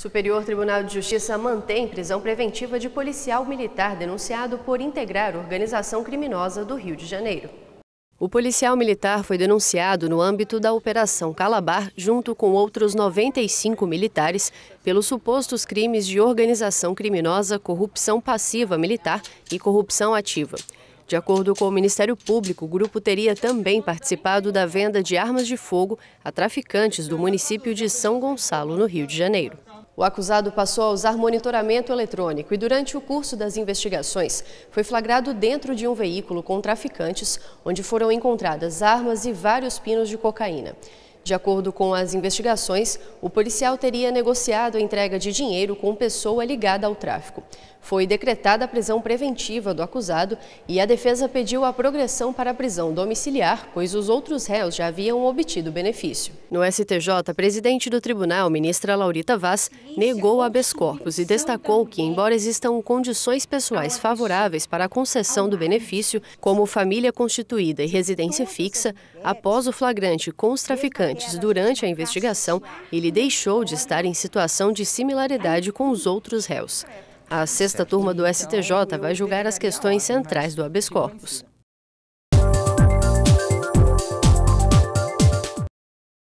Superior Tribunal de Justiça mantém prisão preventiva de policial militar denunciado por integrar organização criminosa do Rio de Janeiro. O policial militar foi denunciado no âmbito da Operação Calabar, junto com outros 95 militares, pelos supostos crimes de organização criminosa, corrupção passiva militar e corrupção ativa. De acordo com o Ministério Público, o grupo teria também participado da venda de armas de fogo a traficantes do município de São Gonçalo, no Rio de Janeiro. O acusado passou a usar monitoramento eletrônico e, durante o curso das investigações, foi flagrado dentro de um veículo com traficantes, onde foram encontradas armas e vários pinos de cocaína. De acordo com as investigações, o policial teria negociado a entrega de dinheiro com pessoa ligada ao tráfico. Foi decretada a prisão preventiva do acusado e a defesa pediu a progressão para a prisão domiciliar, pois os outros réus já haviam obtido benefício. No STJ, a presidente do tribunal, ministra Laurita Vaz, negou o habeas corpus e destacou que, embora existam condições pessoais favoráveis para a concessão do benefício, como família constituída e residência fixa, após o flagrante com os traficantes, durante a investigação, ele deixou de estar em situação de similaridade com os outros réus. A sexta turma do STJ vai julgar as questões centrais do habeas corpus.